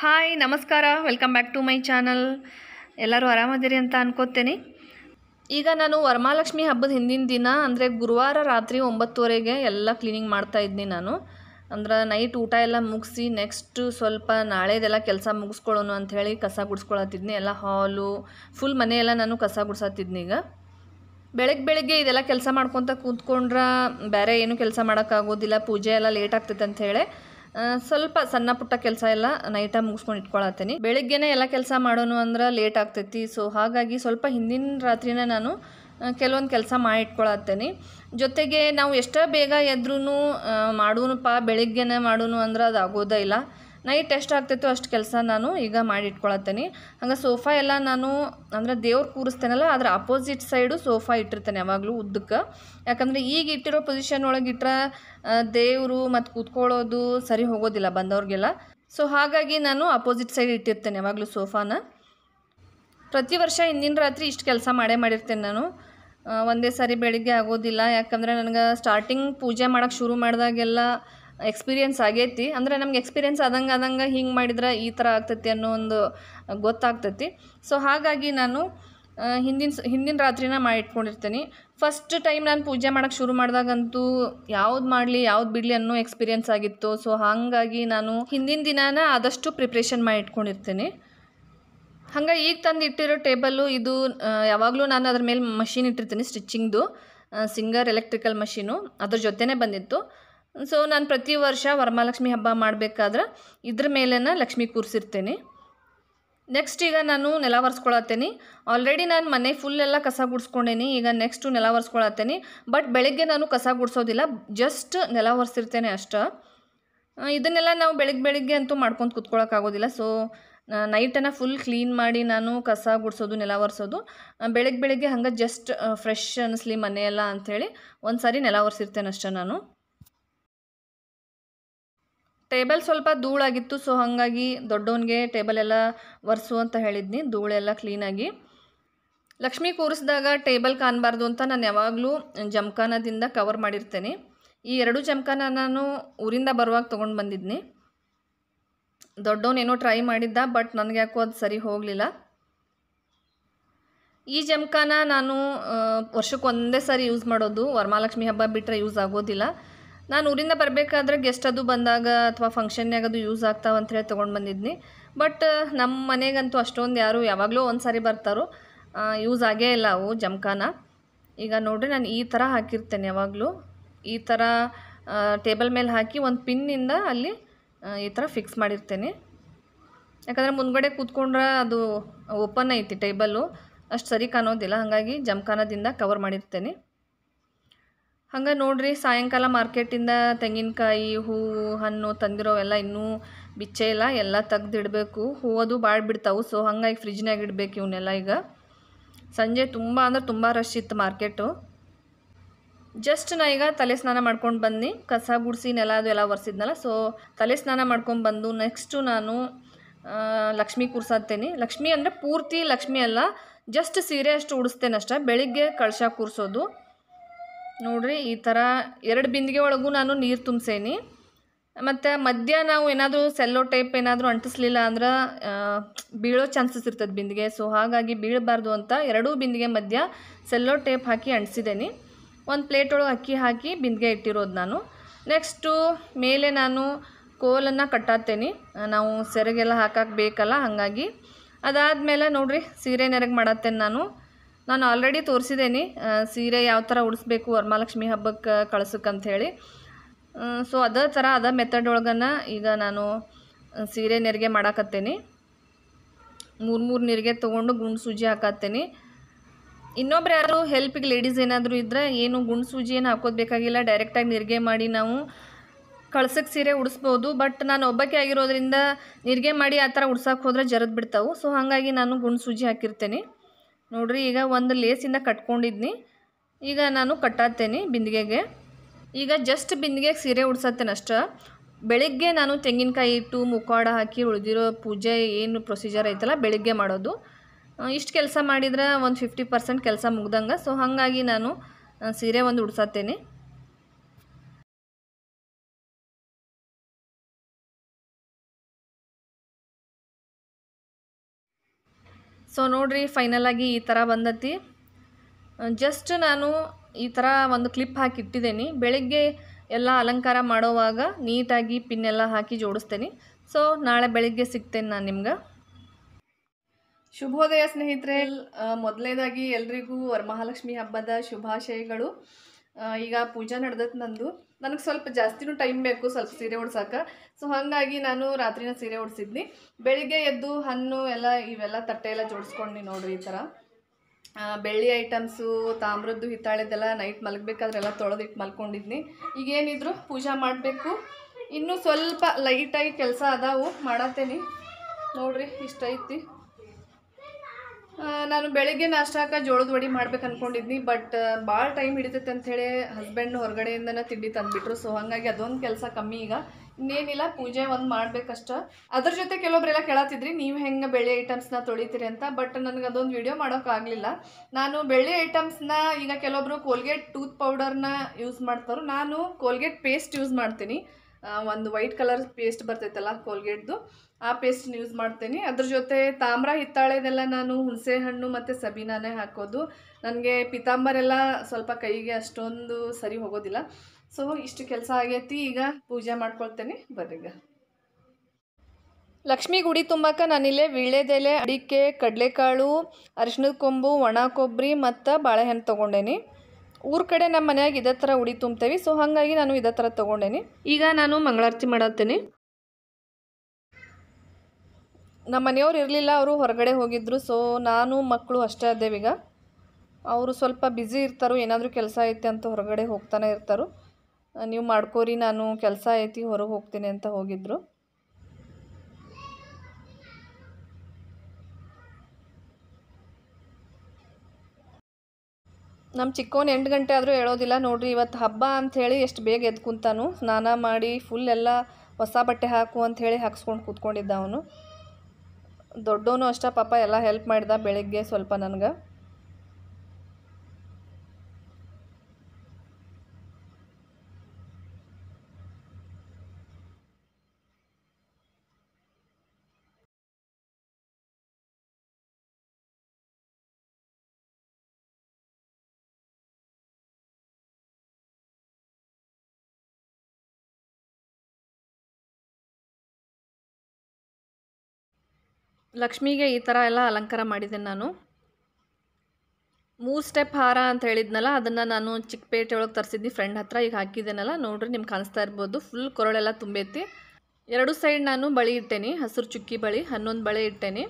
hi ನಮಸ್ಕಾರ welcome back to my channel ಎಲ್ಲರೂ ಆರಾಮದಿರಿ ಅಂತ ಅನ್ಕೋತೇನೆ ಈಗ ನಾನು ವರಮಾಲಕ್ಷ್ಮಿ ಹಬ್ಬದ ಹಿಂದಿನ ದಿನ ಅಂದರೆ ಗುರುವಾರ ರಾತ್ರಿ ಒಂಬತ್ತುವರೆಗೆ ಎಲ್ಲ ಕ್ಲೀನಿಂಗ್ ಮಾಡ್ತಾ ಇದ್ದೀನಿ ನಾನು ಅಂದ್ರೆ ನೈಟ್ ಊಟ ಎಲ್ಲ ಮುಗಿಸಿ ನೆಕ್ಸ್ಟ್ ಸ್ವಲ್ಪ ನಾಳೆದೆಲ್ಲ ಕೆಲಸ ಮುಗಿಸ್ಕೊಳ್ಳೋಣ ಅಂಥೇಳಿ ಕಸ ಗುಡಿಸ್ಕೊಳತ್ತಿದ್ನಿ ಎಲ್ಲ ಹಾಲು ಫುಲ್ ಮನೆಯೆಲ್ಲ ನಾನು ಕಸ ಗುಡ್ಸತ್ತಿದ್ನಿ ಈಗ ಬೆಳಗ್ಗೆ ಬೆಳಗ್ಗೆ ಇದೆಲ್ಲ ಕೆಲಸ ಮಾಡ್ಕೊತ ಕೂತ್ಕೊಂಡ್ರೆ ಬೇರೆ ಏನೂ ಕೆಲಸ ಮಾಡೋಕ್ಕಾಗೋದಿಲ್ಲ ಪೂಜೆ ಎಲ್ಲ ಲೇಟ್ ಆಗ್ತೈತೆ ಅಂಥೇಳಿ ಸ್ವಲ್ಪ ಸಣ್ಣ ಪುಟ್ಟ ಕೆಲಸ ಎಲ್ಲ ನೈಟಾಗಿ ಮುಗಿಸ್ಕೊಂಡು ಇಟ್ಕೊಳತ್ತೀನಿ ಬೆಳಿಗ್ಗೆಯೇ ಎಲ್ಲ ಕೆಲಸ ಮಾಡೋನು ಅಂದ್ರೆ ಲೇಟ್ ಆಗ್ತೈತಿ ಸೊ ಹಾಗಾಗಿ ಸ್ವಲ್ಪ ಹಿಂದಿನ ರಾತ್ರಿನೇ ನಾನು ಕೆಲವೊಂದು ಕೆಲಸ ಮಾಡಿ ಇಟ್ಕೊಳತ್ತೇನೆ ಜೊತೆಗೆ ನಾವು ಎಷ್ಟೇ ಬೇಗ ಎದ್ರೂ ಮಾಡೋನಪ್ಪ ಬೆಳಗ್ಗೆನೇ ಮಾಡೋನು ಅಂದ್ರೆ ಅದು ಆಗೋದೇ ಇಲ್ಲ ನೈಟ್ ಎಷ್ಟು ಆಗ್ತೈತೋ ಅಷ್ಟು ಕೆಲಸ ನಾನು ಈಗ ಮಾಡಿಟ್ಕೊಳತ್ತೇನೆ ಹಂಗೆ ಸೋಫಾ ಎಲ್ಲ ನಾನು ಅಂದರೆ ದೇವ್ರು ಕೂರಿಸ್ತೇನಲ್ಲ ಅದರ ಅಪೋಸಿಟ್ ಸೈಡು ಸೋಫಾ ಇಟ್ಟಿರ್ತೇನೆ ಯಾವಾಗಲೂ ಉದ್ದಕ್ಕೆ ಯಾಕಂದರೆ ಈಗ ಇಟ್ಟಿರೋ ಪೊಸಿಷನ್ ಒಳಗೆ ಇಟ್ಟರೆ ದೇವರು ಮತ್ತು ಕೂತ್ಕೊಳ್ಳೋದು ಸರಿ ಹೋಗೋದಿಲ್ಲ ಬಂದವ್ರಿಗೆಲ್ಲ ಸೊ ಹಾಗಾಗಿ ನಾನು ಅಪೋಸಿಟ್ ಸೈಡ್ ಇಟ್ಟಿರ್ತೇನೆ ಯಾವಾಗಲೂ ಸೋಫಾನ ಪ್ರತಿ ವರ್ಷ ಹಿಂದಿನ ರಾತ್ರಿ ಇಷ್ಟು ಕೆಲಸ ಮಾಡೇ ಮಾಡಿರ್ತೇನೆ ನಾನು ಒಂದೇ ಸಾರಿ ಬೆಳಿಗ್ಗೆ ಆಗೋದಿಲ್ಲ ಯಾಕಂದರೆ ನನಗೆ ಸ್ಟಾರ್ಟಿಂಗ್ ಪೂಜೆ ಮಾಡೋಕ್ಕೆ ಶುರು ಮಾಡಿದಾಗೆಲ್ಲ ಎಕ್ಸ್ಪೀರಿಯೆನ್ಸ್ ಆಗೈತಿ ಅಂದರೆ ನಮ್ಗೆ ಎಕ್ಸ್ಪೀರಿಯೆನ್ಸ್ ಆದಂಗೆ ಆದಂಗೆ ಹಿಂಗೆ ಮಾಡಿದ್ರೆ ಈ ಥರ ಆಗ್ತೈತಿ ಅನ್ನೋ ಒಂದು ಗೊತ್ತಾಗ್ತೈತಿ ಸೊ ಹಾಗಾಗಿ ನಾನು ಹಿಂದಿನ ಹಿಂದಿನ ರಾತ್ರಿನ ಮಾಡಿಟ್ಕೊಂಡಿರ್ತೀನಿ ಫಸ್ಟ್ ಟೈಮ್ ನಾನು ಪೂಜೆ ಮಾಡೋಕ್ಕೆ ಶುರು ಮಾಡಿದಾಗಂತೂ ಯಾವ್ದು ಮಾಡಲಿ ಯಾವ್ದು ಬಿಡಲಿ ಅನ್ನೋ ಎಕ್ಸ್ಪೀರಿಯೆನ್ಸ್ ಆಗಿತ್ತು ಸೊ ಹಾಗಾಗಿ ನಾನು ಹಿಂದಿನ ದಿನಾನ ಆದಷ್ಟು ಪ್ರಿಪ್ರೇಷನ್ ಮಾಡಿ ಇಟ್ಕೊಂಡಿರ್ತೀನಿ ಹಂಗೆ ಈಗ ತಂದು ಇಟ್ಟಿರೋ ಟೇಬಲ್ಲು ಇದು ಯಾವಾಗಲೂ ನಾನು ಅದ್ರ ಮೇಲೆ ಮಷೀನ್ ಇಟ್ಟಿರ್ತೀನಿ ಸ್ಟಿಚಿಂಗ್ದು ಸಿಂಗರ್ ಎಲೆಕ್ಟ್ರಿಕಲ್ ಮಷೀನು ಅದ್ರ ಜೊತೆನೇ ಬಂದಿತ್ತು ಸೊ ನಾನು ಪ್ರತಿ ವರ್ಷ ವರಮಹಾಲಕ್ಷ್ಮಿ ಹಬ್ಬ ಮಾಡಬೇಕಾದ್ರೆ ಇದ್ರ ಮೇಲೇನ ಲಕ್ಷ್ಮಿ ಕೂರಿಸಿರ್ತೇನೆ ನೆಕ್ಸ್ಟ್ ಈಗ ನಾನು ನೆಲ ಒರೆಸ್ಕೊಳತ್ತೇನೆ ಆಲ್ರೆಡಿ ನಾನು ಮನೆ ಫುಲ್ ಎಲ್ಲ ಕಸ ಗುಡಿಸ್ಕೊಂಡೇನಿ ಈಗ ನೆಕ್ಸ್ಟು ನೆಲ ಒರೆಸ್ಕೊಳತ್ತೇನೆ ಬಟ್ ಬೆಳಗ್ಗೆ ನಾನು ಕಸ ಗುಡಿಸೋದಿಲ್ಲ ಜಸ್ಟ್ ನೆಲ ಒರೆಸಿರ್ತೇನೆ ಅಷ್ಟೇ ಇದನ್ನೆಲ್ಲ ನಾವು ಬೆಳಗ್ಗೆ ಬೆಳಗ್ಗೆ ಅಂತೂ ಮಾಡ್ಕೊಂಡು ಕುತ್ಕೊಳ್ಳೋಕ್ಕಾಗೋದಿಲ್ಲ ಸೊ ನೈಟನ್ನು ಫುಲ್ ಕ್ಲೀನ್ ಮಾಡಿ ನಾನು ಕಸ ಗುಡಿಸೋದು ನೆಲ ಒರೆಸೋದು ಬೆಳಗ್ಗೆ ಬೆಳಗ್ಗೆ ಹಂಗೆ ಜಸ್ಟ್ ಫ್ರೆಶ್ ಅನ್ನಿಸ್ಲಿ ಮನೆಯೆಲ್ಲ ಅಂಥೇಳಿ ಒಂದು ಸಾರಿ ನೆಲ ಒರೆಸಿರ್ತೇನೆ ಅಷ್ಟೇ ನಾನು ಟೇಬಲ್ ಸ್ವಲ್ಪ ಧೂಳಾಗಿತ್ತು ಸೊ ಹಾಗಾಗಿ ದೊಡ್ಡವನಿಗೆ ಟೇಬಲ್ ಎಲ್ಲ ಒರೆಸು ಅಂತ ಹೇಳಿದ್ನಿ ಧೂಳೆಲ್ಲ ಕ್ಲೀನಾಗಿ ಲಕ್ಷ್ಮಿ ಕೂರಿಸಿದಾಗ ಟೇಬಲ್ ಕಾಣಬಾರ್ದು ಅಂತ ನಾನು ಯಾವಾಗಲೂ ಜಮಖಾನದಿಂದ ಕವರ್ ಮಾಡಿರ್ತೇನೆ ಈ ಎರಡು ಜಮಖಾನ ನಾನು ಊರಿಂದ ಬರುವಾಗ ತೊಗೊಂಡು ಬಂದಿದ್ನಿ ದೊಡ್ಡವನೇನೋ ಟ್ರೈ ಮಾಡಿದ್ದ ಬಟ್ ನನಗೆ ಯಾಕೋ ಅದು ಸರಿ ಹೋಗಲಿಲ್ಲ ಈ ಜಮಖಾನ ನಾನು ವರ್ಷಕ್ಕೊಂದೇ ಸಾರಿ ಯೂಸ್ ಮಾಡೋದು ವರಮಹಾಲಕ್ಷ್ಮಿ ಹಬ್ಬ ಬಿಟ್ಟರೆ ಯೂಸ್ ಆಗೋದಿಲ್ಲ ನಾನು ಊರಿಂದ ಬರಬೇಕಾದ್ರೆ ಗೆಸ್ಟ್ ಅದು ಬಂದಾಗ ಅಥವಾ ಫಂಕ್ಷನ್ನಾಗ ಅದು ಯೂಸ್ ಹೇಳಿ ತೊಗೊಂಡು ಬಂದಿದ್ನಿ ಬಟ್ ನಮ್ಮ ಮನೆಗಂತೂ ಅಷ್ಟೊಂದು ಯಾರು ಯಾವಾಗಲೂ ಒಂದು ಸಾರಿ ಬರ್ತಾರೋ ಯೂಸ್ ಆಗೇ ಇಲ್ಲ ಅವು ಜಮಖಾನ ಈಗ ನೋಡಿರಿ ನಾನು ಈ ಥರ ಹಾಕಿರ್ತೇನೆ ಯಾವಾಗಲೂ ಈ ಥರ ಟೇಬಲ್ ಮೇಲೆ ಹಾಕಿ ಒಂದು ಪಿನ್ನಿಂದ ಅಲ್ಲಿ ಈ ಥರ ಫಿಕ್ಸ್ ಮಾಡಿರ್ತೇನೆ ಯಾಕಂದರೆ ಮುಂದ್ಗಡೆ ಕೂತ್ಕೊಂಡ್ರೆ ಅದು ಓಪನ್ ಐತಿ ಟೇಬಲ್ಲು ಅಷ್ಟು ಸರಿ ಕಾಣೋದಿಲ್ಲ ಹಾಗಾಗಿ ಜಮಖಾನದಿಂದ ಕವರ್ ಮಾಡಿರ್ತೇನೆ ಹಂಗೆ ನೋಡಿರಿ ಸಾಯಂಕಾಲ ಮಾರ್ಕೆಟಿಂದ ತೆಂಗಿನಕಾಯಿ ಹೂವು ಹಣ್ಣು ತಂದಿರೋವೆಲ್ಲ ಇನ್ನೂ ಬಿಚ್ಚೇ ಇಲ್ಲ ಎಲ್ಲ ತೆಗ್ದಿಡಬೇಕು ಅದು ಭಾಳ ಬಿಡ್ತಾವೆ ಸೊ ಹಂಗಾಗಿ ಫ್ರಿಜ್ನಾಗ ಇಡಬೇಕು ಇವನ್ನೆಲ್ಲ ಈಗ ಸಂಜೆ ತುಂಬ ಅಂದ್ರೆ ತುಂಬ ರಶ್ ಇತ್ತು ಮಾರ್ಕೆಟು ಜಸ್ಟ್ ನಾ ಈಗ ತಲೆ ಸ್ನಾನ ಮಾಡ್ಕೊಂಡು ಬಂದು ಕಸ ಗುಡಿಸಿ ನೆಲ ಅದು ಎಲ್ಲ ಒರೆಸಿದ್ನಲ್ಲ ಸೊ ತಲೆ ಸ್ನಾನ ಮಾಡ್ಕೊಂಡು ಬಂದು ನೆಕ್ಸ್ಟು ನಾನು ಲಕ್ಷ್ಮಿ ಕೂರ್ಸಾತೇನೆ ಲಕ್ಷ್ಮಿ ಅಂದರೆ ಪೂರ್ತಿ ಲಕ್ಷ್ಮಿ ಅಲ್ಲ ಜಸ್ಟ್ ಸೀರೆ ಅಷ್ಟು ಉಡಿಸ್ತೇನೆ ಅಷ್ಟೇ ಬೆಳಿಗ್ಗೆ ಕಳಶ ಕೂರಿಸೋದು ನೋಡ್ರಿ ಈ ಥರ ಎರಡು ಬಿಂದಿಗೆ ಒಳಗೂ ನಾನು ನೀರು ತುಂಬಿಸೇನಿ ಮತ್ತು ಮಧ್ಯ ನಾವು ಏನಾದರೂ ಸೆಲ್ಲೋ ಟೈಪ್ ಏನಾದರೂ ಅಂಟಿಸ್ಲಿಲ್ಲ ಅಂದ್ರೆ ಬೀಳೋ ಚಾನ್ಸಸ್ ಇರ್ತದೆ ಬಿಂದಿಗೆ ಸೊ ಹಾಗಾಗಿ ಬೀಳಬಾರ್ದು ಅಂತ ಎರಡೂ ಬಿಂದಿಗೆ ಮಧ್ಯ ಸೆಲ್ಲೋ ಟೇಪ್ ಹಾಕಿ ಅಂಟಿಸಿದ್ದೇನೆ ಒಂದು ಪ್ಲೇಟ್ ಒಳಗೆ ಅಕ್ಕಿ ಹಾಕಿ ಬಿಂದಿಗೆ ಇಟ್ಟಿರೋದು ನಾನು ನೆಕ್ಸ್ಟು ಮೇಲೆ ನಾನು ಕೋಲನ್ನು ಕಟ್ಟಾತೇನೆ ನಾವು ಸೆರೆಗೆಲ್ಲ ಹಾಕಕ್ಕೆ ಬೇಕಲ್ಲ ಹಾಗಾಗಿ ಅದಾದಮೇಲೆ ನೋಡಿರಿ ಸೀರೆ ನೆರಗೆ ಮಾಡತ್ತೇನೆ ನಾನು ನಾನು ಆಲ್ರೆಡಿ ತೋರಿಸಿದ್ದೇನೆ ಸೀರೆ ಯಾವ ಥರ ಉಡಿಸ್ಬೇಕು ವರಮಹಾಲಕ್ಷ್ಮಿ ಹಬ್ಬಕ್ಕೆ ಕಳ್ಸಕ್ಕಂಥೇಳಿ ಸೊ ಅದೇ ಥರ ಅದ ಮೆಥಡ್ ಒಳಗನ ಈಗ ನಾನು ಸೀರೆ ನೆರಿಗೆ ಮಾಡಾಕತ್ತೇನೆ ಮೂರು ಮೂರು ನೀರಿಗೆ ತೊಗೊಂಡು ಗುಂಡು ಸೂಜಿ ಹಾಕತ್ತೇನೆ ಇನ್ನೊಬ್ರು ಯಾರು ಹೆಲ್ಪಿಗೆ ಲೇಡೀಸ್ ಏನಾದರೂ ಇದ್ದರೆ ಏನು ಗುಂಡು ಸೂಜಿ ಏನು ಹಾಕೋದು ಬೇಕಾಗಿಲ್ಲ ಡೈರೆಕ್ಟಾಗಿ ನಿರ್ಗೆ ಮಾಡಿ ನಾವು ಕಳ್ಸಕ್ಕೆ ಸೀರೆ ಉಡಿಸ್ಬೋದು ಬಟ್ ನಾನು ಒಬ್ಬಕ್ಕೆ ಆಗಿರೋದ್ರಿಂದ ನಿರ್ಗೆ ಮಾಡಿ ಆ ಥರ ಉಡ್ಸೋಕೆ ಹೋದರೆ ಜರದ್ ಬಿಡ್ತಾವೆ ಸೊ ಹಾಗಾಗಿ ನಾನು ಗುಂಡು ಸೂಜಿ ಹಾಕಿರ್ತೇನೆ ನೋಡ್ರಿ ಈಗ ಒಂದು ಲೇಸಿಂದ ಕಟ್ಕೊಂಡಿದ್ನಿ ಈಗ ನಾನು ಕಟ್ಟಾತೇನೆ ಬಿಂದಿಗೆಗೆ ಈಗ ಜಸ್ಟ್ ಬಿಂದಿಗೆಗೆ ಸೀರೆ ಉಡ್ಸತ್ತೇನೆ ಅಷ್ಟೇ ಬೆಳಿಗ್ಗೆ ನಾನು ತೆಂಗಿನಕಾಯಿ ಇಟ್ಟು ಮುಖವಾಡ ಹಾಕಿ ಉಳಿದಿರೋ ಪೂಜೆ ಏನು ಪ್ರೊಸೀಜರ್ ಐತಲ್ಲ ಬೆಳಿಗ್ಗೆ ಮಾಡೋದು ಇಷ್ಟು ಕೆಲಸ ಮಾಡಿದ್ರೆ ಒಂದು ಫಿಫ್ಟಿ ಪರ್ಸೆಂಟ್ ಕೆಲಸ ಮುಗ್ದಂಗೆ ಸೊ ಹಾಗಾಗಿ ನಾನು ಸೀರೆ ಒಂದು ಉಡ್ಸತ್ತೇನೆ ಸೊ ನೋಡಿರಿ ಫೈನಲಾಗಿ ಈ ಥರ ಬಂದತಿ ಜಸ್ಟ್ ನಾನು ಈ ಥರ ಒಂದು ಕ್ಲಿಪ್ ಹಾಕಿಟ್ಟಿದ್ದೀನಿ ಬೆಳಿಗ್ಗೆ ಬೆಳಗ್ಗೆ ಎಲ್ಲ ಅಲಂಕಾರ ಮಾಡೋವಾಗ ನೀಟಾಗಿ ಪಿನ್ ಎಲ್ಲ ಹಾಕಿ ಜೋಡಿಸ್ತೇನೆ ಸೊ ನಾಳೆ ಬೆಳಗ್ಗೆ ಸಿಗ್ತೇನೆ ನಾನು ನಿಮ್ಗೆ ಶುಭೋದಯ ಸ್ನೇಹಿತರೆ ಮೊದಲನೇದಾಗಿ ಎಲ್ರಿಗೂ ವರಮಹಾಲಕ್ಷ್ಮಿ ಹಬ್ಬದ ಶುಭಾಶಯಗಳು ಈಗ ಪೂಜೆ ನಡೆದೈತೆ ನಂದು ನನಗೆ ಸ್ವಲ್ಪ ಜಾಸ್ತಿನೂ ಟೈಮ್ ಬೇಕು ಸ್ವಲ್ಪ ಸೀರೆ ಉಡ್ಸಕ್ಕೆ ಸೊ ಹಾಗಾಗಿ ನಾನು ರಾತ್ರಿನ ಸೀರೆ ಉಡ್ಸಿದ್ನಿ ಬೆಳಿಗ್ಗೆ ಎದ್ದು ಹಣ್ಣು ಎಲ್ಲ ಇವೆಲ್ಲ ತಟ್ಟೆ ಎಲ್ಲ ಜೋಡಿಸ್ಕೊಂಡು ನೋಡಿರಿ ಈ ಥರ ಬೆಳ್ಳಿ ಐಟಮ್ಸು ತಾಮ್ರದ್ದು ಹಿತ್ತಾಳೆದೆಲ್ಲ ನೈಟ್ ಮಲಗಬೇಕಾದ್ರೆಲ್ಲ ತೊಳೆದಿಟ್ಟು ಮಲ್ಕೊಂಡಿದ್ನಿ ಈಗೇನಿದ್ರು ಪೂಜೆ ಮಾಡಬೇಕು ಇನ್ನೂ ಸ್ವಲ್ಪ ಲೈಟಾಗಿ ಕೆಲಸ ಅದಾವು ಮಾಡತ್ತೇನೆ ನೋಡ್ರಿ ಇಷ್ಟೈತಿ ನಾನು ಬೆಳಗ್ಗೆ ನಾಷ್ಟಾಕ ಜೋಳದ ವಡೆ ಮಾಡ್ಬೇಕು ಅನ್ಕೊಂಡಿದ್ನಿ ಬಟ್ ಭಾಳ ಟೈಮ್ ಹಿಡಿತೈತೆ ಅಂಥೇಳಿ ಹಸ್ಬೆಂಡ್ ಹೊರಗಡೆಯಿಂದನೇ ತಿಂಡಿ ತಂದುಬಿಟ್ರು ಸೊ ಹಾಗಾಗಿ ಅದೊಂದು ಕೆಲಸ ಕಮ್ಮಿ ಈಗ ಇನ್ನೇನಿಲ್ಲ ಪೂಜೆ ಒಂದು ಮಾಡ್ಬೇಕಷ್ಟ ಅದ್ರ ಜೊತೆ ಕೆಲವೊಬ್ಬರೆಲ್ಲ ಕೇಳತ್ತಿದ್ರಿ ನೀವು ಹೆಂಗೆ ಬೆಳೆ ಐಟಮ್ಸ್ನ ತೊಳಿತೀರಿ ಅಂತ ಬಟ್ ನನಗೆ ಅದೊಂದು ವಿಡಿಯೋ ಮಾಡೋಕ್ಕಾಗಲಿಲ್ಲ ನಾನು ಬೆಳ್ಳಿ ಐಟಮ್ಸ್ನ ಈಗ ಕೆಲವೊಬ್ರು ಕೋಲ್ಗೇಟ್ ಟೂತ್ ಪೌಡರ್ನ ಯೂಸ್ ಮಾಡ್ತಾರೋ ನಾನು ಕೋಲ್ಗೇಟ್ ಪೇಸ್ಟ್ ಯೂಸ್ ಮಾಡ್ತೀನಿ ಒಂದು ವೈಟ್ ಕಲರ್ ಪೇಸ್ಟ್ ಬರ್ತೈತಲ್ಲ ಕೋಲ್ಗೇಟ್ದು ಆ ಪೇಸ್ಟ್ನ ಯೂಸ್ ಮಾಡ್ತೀನಿ ಅದ್ರ ಜೊತೆ ತಾಮ್ರ ಹಿತ್ತಾಳೆದೆಲ್ಲ ನಾನು ಹುಣಸೆ ಹಣ್ಣು ಮತ್ತು ಸಬೀನಾನೇ ಹಾಕೋದು ನನಗೆ ಪಿತಾಂಬರೆಲ್ಲ ಸ್ವಲ್ಪ ಕೈಗೆ ಅಷ್ಟೊಂದು ಸರಿ ಹೋಗೋದಿಲ್ಲ ಸೊ ಇಷ್ಟು ಕೆಲಸ ಆಗೈತಿ ಈಗ ಪೂಜೆ ಮಾಡ್ಕೊಳ್ತೇನೆ ಬರ್ರೀಗ ಲಕ್ಷ್ಮಿ ಗುಡಿ ತುಂಬಕ್ಕೆ ನಾನಿಲ್ಲೇ ವೀಳ್ಯದೆಲೆ ಅಡಿಕೆ ಕಡಲೆಕಾಳು ಅರಿಶಿಣದ ಕೊಂಬು ಒಣ ಕೊಬ್ಬರಿ ಮತ್ತು ಬಾಳೆಹಣ್ಣು ತೊಗೊಂಡೇನಿ ಊರ ಕಡೆ ನಮ್ಮ ಮನೆಯಾಗ ಇದೇ ಥರ ಉಡಿ ತುಂಬ್ತೇವೆ ಸೊ ಹಾಗಾಗಿ ನಾನು ಇದೇ ಥರ ತಗೊಂಡೇನಿ ಈಗ ನಾನು ಮಂಗಳಾರತಿ ಮಾಡತ್ತೀನಿ ನಮ್ಮ ಮನೆಯವರು ಇರಲಿಲ್ಲ ಅವರು ಹೊರಗಡೆ ಹೋಗಿದ್ದರು ಸೊ ನಾನು ಮಕ್ಕಳು ಅಷ್ಟೇ ಈಗ ಅವರು ಸ್ವಲ್ಪ ಬ್ಯುಸಿ ಇರ್ತಾರೋ ಏನಾದರೂ ಕೆಲಸ ಐತೆ ಅಂತ ಹೊರಗಡೆ ಹೋಗ್ತಾನೆ ಇರ್ತಾರೋ ನೀವು ಮಾಡ್ಕೋರಿ ನಾನು ಕೆಲಸ ಐತಿ ಹೊರಗೆ ಹೋಗ್ತೀನಿ ಅಂತ ಹೋಗಿದ್ರು ನಮ್ಮ ಚಿಕ್ಕವನು ಎಂಟು ಗಂಟೆ ಆದರೂ ಹೇಳೋದಿಲ್ಲ ನೋಡಿರಿ ಇವತ್ತು ಹಬ್ಬ ಅಂಥೇಳಿ ಎಷ್ಟು ಬೇಗ ಎದ್ದು ಕುಂತಾನು ಸ್ನಾನ ಮಾಡಿ ಫುಲ್ ಎಲ್ಲ ಹೊಸ ಬಟ್ಟೆ ಹಾಕು ಅಂಥೇಳಿ ಹಾಕ್ಸ್ಕೊಂಡು ಕೂತ್ಕೊಂಡಿದ್ದ ಅವನು ದೊಡ್ಡವನು ಅಷ್ಟೇ ಪಾಪ ಎಲ್ಲ ಹೆಲ್ಪ್ ಮಾಡಿದ ಬೆಳಿಗ್ಗೆ ಸ್ವಲ್ಪ ನನಗೆ ಲಕ್ಷ್ಮಿಗೆ ಈ ಥರ ಎಲ್ಲ ಅಲಂಕಾರ ಮಾಡಿದ್ದೇನೆ ನಾನು ಮೂರು ಸ್ಟೆಪ್ ಹಾರ ಅಂತ ಹೇಳಿದ್ನಲ್ಲ ಅದನ್ನು ನಾನು ಚಿಕ್ಕಪೇಟೆ ಒಳಗೆ ತರಿಸಿದ್ದೀನಿ ಫ್ರೆಂಡ್ ಹತ್ರ ಈಗ ಹಾಕಿದ್ದೇನಲ್ಲ ನೋಡ್ರಿ ನಿಮ್ಗೆ ಕಾಣಿಸ್ತಾ ಇರ್ಬೋದು ಫುಲ್ ಕೊರಳೆಲ್ಲ ತುಂಬೈತಿ ಎರಡು ಸೈಡ್ ನಾನು ಬಳಿ ಇಟ್ಟೇನಿ ಹಸಿರು ಚುಕ್ಕಿ ಬಳಿ ಹನ್ನೊಂದು ಬಳೆ ಇಟ್ಟೇನಿ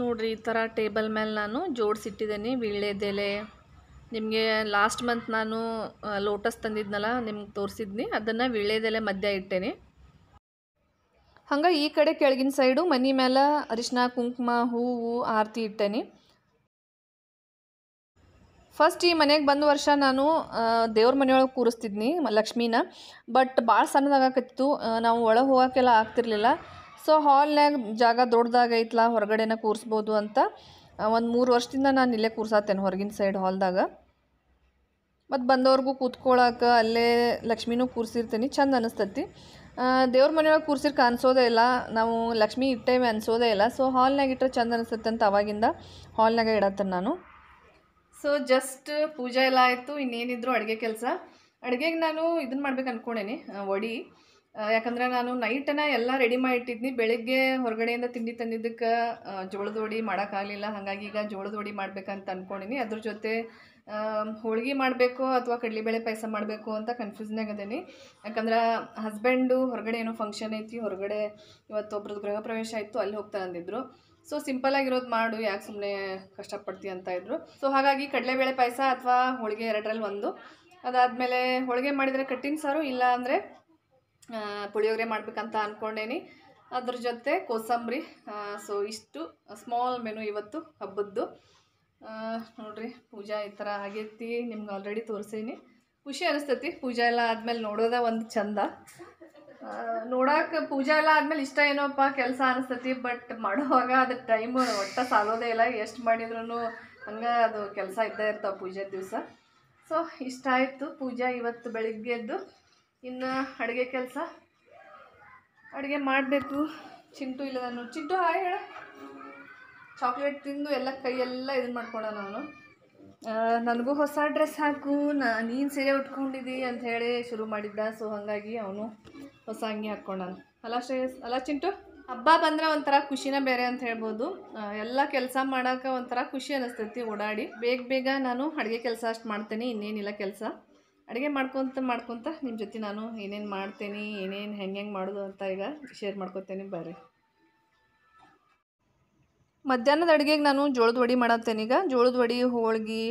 ನೋಡ್ರಿ ಈ ಥರ ಟೇಬಲ್ ಮೇಲೆ ನಾನು ಜೋಡಿಸಿಟ್ಟಿದ್ದೀನಿ ವೀಳ್ಯದೆಲೆ ನಿಮಗೆ ಲಾಸ್ಟ್ ಮಂತ್ ನಾನು ಲೋಟಸ್ ತಂದಿದ್ನಲ್ಲ ನಿಮ್ಗೆ ತೋರಿಸಿದ್ನಿ ಅದನ್ನು ವೀಳ್ಯದೆಲೆ ಮಧ್ಯ ಇಟ್ಟೇನೆ ಹಂಗೆ ಈ ಕಡೆ ಕೆಳಗಿನ ಸೈಡು ಮನೆ ಮ್ಯಾಲ ಅರಿಶಿನ ಕುಂಕುಮ ಹೂವು ಆರತಿ ಇಟ್ಟೇನಿ ಫಸ್ಟ್ ಈ ಮನೆಗೆ ಬಂದ ವರ್ಷ ನಾನು ದೇವ್ರ ಮನೆಯೊಳಗೆ ಕೂರಿಸ್ತಿದ್ನಿ ಲಕ್ಷ್ಮೀನ ಬಟ್ ಭಾಳ ಸಣ್ಣದಾಗಕತ್ತಿತ್ತು ನಾವು ಒಳಗೆ ಹೋಗೋಕ್ಕೆಲ್ಲ ಆಗ್ತಿರ್ಲಿಲ್ಲ ಸೊ ಹಾಲ್ನಾಗ ಜಾಗ ದೊಡ್ಡದಾಗೈತ್ಲ ಹೊರಗಡೆನ ಕೂರಿಸ್ಬೋದು ಅಂತ ಒಂದು ಮೂರು ವರ್ಷದಿಂದ ನಾನು ಇಲ್ಲೇ ಕೂರ್ಸಾತೇನೆ ಹೊರಗಿನ ಸೈಡ್ ಹಾಲ್ದಾಗ ಮತ್ತು ಬಂದವ್ರಿಗೂ ಕೂತ್ಕೊಳಕ್ಕೆ ಅಲ್ಲೇ ಲಕ್ಷ್ಮೀನೂ ಕೂರಿಸಿರ್ತೀನಿ ಚಂದ ಅನಿಸ್ತತಿ ದೇವ್ರ ಮನೆಯೊಳಗೆ ಕೂರ್ಸಿರ್ ಅನ್ಸೋದೇ ಇಲ್ಲ ನಾವು ಲಕ್ಷ್ಮಿ ಇಟ್ಟೇವೆ ಅನ್ಸೋದೇ ಇಲ್ಲ ಸೊ ಹಾಲ್ನಾಗ ಇಟ್ಟರೆ ಚಂದ ಅನಿಸುತ್ತೆ ಅಂತ ಅವಾಗಿಂದ ಹಾಲ್ನಾಗ ಇಡತ್ತೆ ನಾನು ಸೊ ಜಸ್ಟ್ ಪೂಜೆ ಎಲ್ಲ ಆಯಿತು ಇನ್ನೇನಿದ್ರು ಅಡುಗೆ ಕೆಲಸ ಅಡುಗೆಗೆ ನಾನು ಇದನ್ನ ಮಾಡ್ಬೇಕು ಅಂದ್ಕೊಂಡೇನಿ ವಡಿ ಯಾಕಂದರೆ ನಾನು ನೈಟನ್ನು ಎಲ್ಲ ರೆಡಿ ಮಾಡಿ ಇಟ್ಟಿದ್ನಿ ಬೆಳಿಗ್ಗೆ ಹೊರಗಡೆಯಿಂದ ತಿಂಡಿ ತಂದಿದ್ದಕ್ಕೆ ಜೋಳದ ವಡಿ ಮಾಡೋಕ್ಕಾಗಲಿಲ್ಲ ಹಾಗಾಗಿ ಈಗ ಜೋಳದ ವಡಿ ಮಾಡ್ಬೇಕಂತ ಅಂದ್ಕೊಂಡಿನಿ ಅದ್ರ ಜೊತೆ ಹೋಳಿಗೆ ಮಾಡಬೇಕು ಅಥವಾ ಕಡಲೆಬೇಳೆ ಪಾಯಸ ಮಾಡಬೇಕು ಅಂತ ಕನ್ಫ್ಯೂಸ್ನಾಗ ಅದೇನಿ ಯಾಕಂದ್ರೆ ಹಸ್ಬೆಂಡು ಹೊರಗಡೆ ಏನೋ ಫಂಕ್ಷನ್ ಐತಿ ಹೊರಗಡೆ ಇವತ್ತು ಒಬ್ರದ್ದು ಗೃಹ ಪ್ರವೇಶ ಇತ್ತು ಅಲ್ಲಿ ಹೋಗ್ತಾರೆ ಅಂದಿದ್ರು ಸೊ ಸಿಂಪಲ್ ಆಗಿರೋದು ಮಾಡು ಯಾಕೆ ಸುಮ್ಮನೆ ಕಷ್ಟಪಡ್ತೀಯ ಅಂತ ಇದ್ರು ಸೊ ಹಾಗಾಗಿ ಕಡಲೆಬೇಳೆ ಪಾಯಸ ಅಥವಾ ಹೋಳಿಗೆ ಎರಡರಲ್ಲಿ ಒಂದು ಅದಾದಮೇಲೆ ಹೋಳಿಗೆ ಮಾಡಿದರೆ ಕಟ್ಟಿನ ಸಾರು ಇಲ್ಲ ಅಂದರೆ ಪುಳಿಯೋಗರೆ ಮಾಡ್ಬೇಕಂತ ಅಂದ್ಕೊಂಡೇನಿ ಅದ್ರ ಜೊತೆ ಕೋಸಂಬರಿ ಸೊ ಇಷ್ಟು ಸ್ಮಾಲ್ ಮೆನು ಇವತ್ತು ಹಬ್ಬದ್ದು ನೋಡಿರಿ ಪೂಜಾ ಈ ಥರ ಆಗೈತಿ ನಿಮ್ಗೆ ಆಲ್ರೆಡಿ ತೋರಿಸೀನಿ ಖುಷಿ ಅನಿಸ್ತೈತಿ ಪೂಜೆ ಎಲ್ಲ ಆದಮೇಲೆ ನೋಡೋದ ಒಂದು ಚಂದ ನೋಡೋಕೆ ಪೂಜೆ ಎಲ್ಲ ಆದಮೇಲೆ ಇಷ್ಟ ಏನೋಪ್ಪ ಕೆಲಸ ಅನಿಸ್ತತಿ ಬಟ್ ಮಾಡೋವಾಗ ಅದು ಟೈಮ್ ಒಟ್ಟ ಸಾಲೋದೇ ಇಲ್ಲ ಎಷ್ಟು ಮಾಡಿದ್ರು ಹಂಗೆ ಅದು ಕೆಲಸ ಇದ್ದೇ ಇರ್ತಾವೆ ಪೂಜೆ ದಿವಸ ಸೊ ಇಷ್ಟ ಆಯಿತು ಪೂಜಾ ಇವತ್ತು ಬೆಳಿಗ್ಗೆದ್ದು ಇನ್ನು ಅಡುಗೆ ಕೆಲಸ ಅಡುಗೆ ಮಾಡಬೇಕು ಚಿಂಟು ನಾನು ಚಿಂಟು ಹಾಯ್ ಹೇಳ ಚಾಕ್ಲೇಟ್ ತಿಂದು ಎಲ್ಲ ಕೈಯೆಲ್ಲ ಇದನ್ನ ಮಾಡ್ಕೊಳೋಣ ಅವನು ನನಗೂ ಹೊಸ ಡ್ರೆಸ್ ಹಾಕು ನಾ ನೀನು ಸೀರೆ ಉಟ್ಕೊಂಡಿದ್ದಿ ಅಂತ ಹೇಳಿ ಶುರು ಮಾಡಿದ್ದ ಸೊ ಹಾಗಾಗಿ ಅವನು ಹೊಸ ಅಂಗಿ ಹಾಕ್ಕೊಂಡಾನು ಅಲ್ಲ ಶ್ರೇಯಸ್ ಅಲ್ಲ ಚಿಂಟು ಹಬ್ಬ ಬಂದರೆ ಒಂಥರ ಖುಷಿನ ಬೇರೆ ಅಂತ ಹೇಳ್ಬೋದು ಎಲ್ಲ ಕೆಲಸ ಮಾಡೋಕೆ ಒಂಥರ ಖುಷಿ ಅನ್ನಿಸ್ತೈತಿ ಓಡಾಡಿ ಬೇಗ ಬೇಗ ನಾನು ಅಡುಗೆ ಕೆಲಸ ಅಷ್ಟು ಮಾಡ್ತೇನೆ ಇನ್ನೇನಿಲ್ಲ ಕೆಲಸ ಅಡುಗೆ ಮಾಡ್ಕೊತ ಮಾಡ್ಕೊತ ನಿಮ್ಮ ಜೊತೆ ನಾನು ಏನೇನು ಮಾಡ್ತೇನೆ ಏನೇನು ಹೆಂಗೆ ಹೆಂಗೆ ಮಾಡೋದು ಅಂತ ಈಗ ಶೇರ್ ಮಾಡ್ಕೊತೇನೆ ಬರ್ರಿ ಮಧ್ಯಾಹ್ನದ ಅಡುಗೆಗೆ ನಾನು ಜೋಳದ ವಡೆ ಈಗ ಜೋಳದ ವಡಿ ಹೋಳ್ಗೆ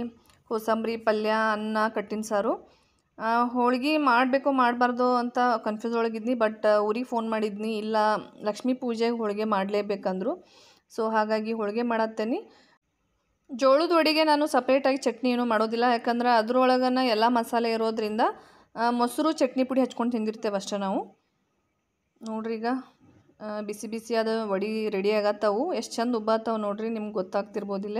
ಕೋಸಂಬರಿ ಪಲ್ಯ ಅನ್ನ ಕಟ್ಟಿನ ಸಾರು ಹೋಳ್ಗೆ ಮಾಡಬೇಕು ಮಾಡಬಾರ್ದು ಅಂತ ಕನ್ಫ್ಯೂಸ್ ಒಳಗಿದ್ನಿ ಬಟ್ ಊರಿಗೆ ಫೋನ್ ಮಾಡಿದ್ನಿ ಇಲ್ಲ ಲಕ್ಷ್ಮೀ ಪೂಜೆಗೆ ಹೋಳಿಗೆ ಮಾಡಲೇಬೇಕಂದ್ರು ಸೊ ಹಾಗಾಗಿ ಹೋಳಿಗೆ ಮಾಡತ್ತೇನೆ ಜೋಳದ ವಡಿಗೆ ನಾನು ಸಪ್ರೇಟಾಗಿ ಚಟ್ನಿ ಏನೂ ಮಾಡೋದಿಲ್ಲ ಯಾಕಂದ್ರೆ ಅದರೊಳಗನ ಎಲ್ಲ ಮಸಾಲೆ ಇರೋದ್ರಿಂದ ಮೊಸರು ಚಟ್ನಿ ಪುಡಿ ಹಚ್ಕೊಂಡು ತಿಂದಿರ್ತೇವೆ ಅಷ್ಟೇ ನಾವು ನೋಡ್ರಿ ಈಗ ಬಿಸಿ ಬಿಸಿ ಆದ ವಡಿ ರೆಡಿ ಆಗತ್ತವು ಎಷ್ಟು ಚಂದ ಉಬ್ಬಾತವು ನೋಡ್ರಿ ನಿಮ್ಗೆ ಗೊತ್ತಾಗ್ತಿರ್ಬೋದಿಲ್ಲ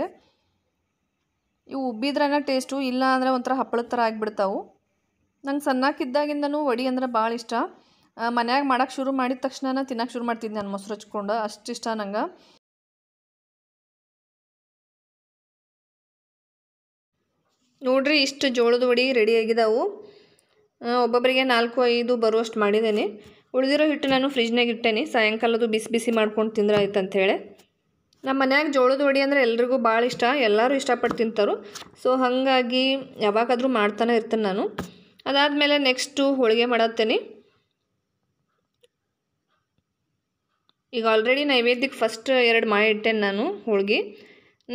ಇವು ಉಬ್ಬಿದ್ರಾಗ ಟೇಸ್ಟು ಇಲ್ಲ ಅಂದರೆ ಒಂಥರ ಹಪ್ಪಳದ ಥರ ಆಗಿಬಿಡ್ತಾವೆ ನಂಗೆ ಸಣ್ಣಕ್ಕಿದ್ದಾಗಿಂದನೂ ವಡಿ ಅಂದ್ರೆ ಭಾಳ ಇಷ್ಟ ಮನ್ಯಾಗ ಮಾಡೋಕ್ಕೆ ಶುರು ಮಾಡಿದ ತಕ್ಷಣ ತಿನ್ನೋಕೆ ಶುರು ಮಾಡ್ತಿದ್ದೆ ನಾನು ಮೊಸರು ಹಚ್ಕೊಂಡು ಇಷ್ಟ ನಂಗೆ ನೋಡ್ರಿ ಇಷ್ಟು ಜೋಳದ ವಡಿ ರೆಡಿ ಆಗಿದಾವು ಒಬ್ಬೊಬ್ಬರಿಗೆ ನಾಲ್ಕು ಐದು ಬರುವಷ್ಟು ಮಾಡಿದ್ದೇನೆ ಉಳಿದಿರೋ ಹಿಟ್ಟು ನಾನು ಫ್ರಿಜ್ನಾಗ ಇಟ್ಟೇನಿ ಸಾಯಂಕಾಲದು ಬಿಸಿ ಬಿಸಿ ಮಾಡ್ಕೊಂಡು ತಿಂದ್ರೆ ಆಯ್ತು ಅಂಥೇಳಿ ನಮ್ಮ ಮನ್ಯಾಗ ಜೋಳದ ವಡಿ ಅಂದರೆ ಎಲ್ರಿಗೂ ಭಾಳ ಇಷ್ಟ ಎಲ್ಲರೂ ಇಷ್ಟಪಟ್ಟು ತಿಂತರು ಸೊ ಹಾಗಾಗಿ ಯಾವಾಗಾದರೂ ಮಾಡ್ತಾನೆ ಇರ್ತೇನೆ ನಾನು ಅದಾದಮೇಲೆ ನೆಕ್ಸ್ಟು ಹೋಳಿಗೆ ಮಾಡತ್ತೇನೆ ಈಗ ಆಲ್ರೆಡಿ ನೈವೇದ್ಯಕ್ಕೆ ಫಸ್ಟ್ ಎರಡು ಮಾಡಿಟ್ಟೇನೆ ನಾನು ಹೋಳಿಗೆ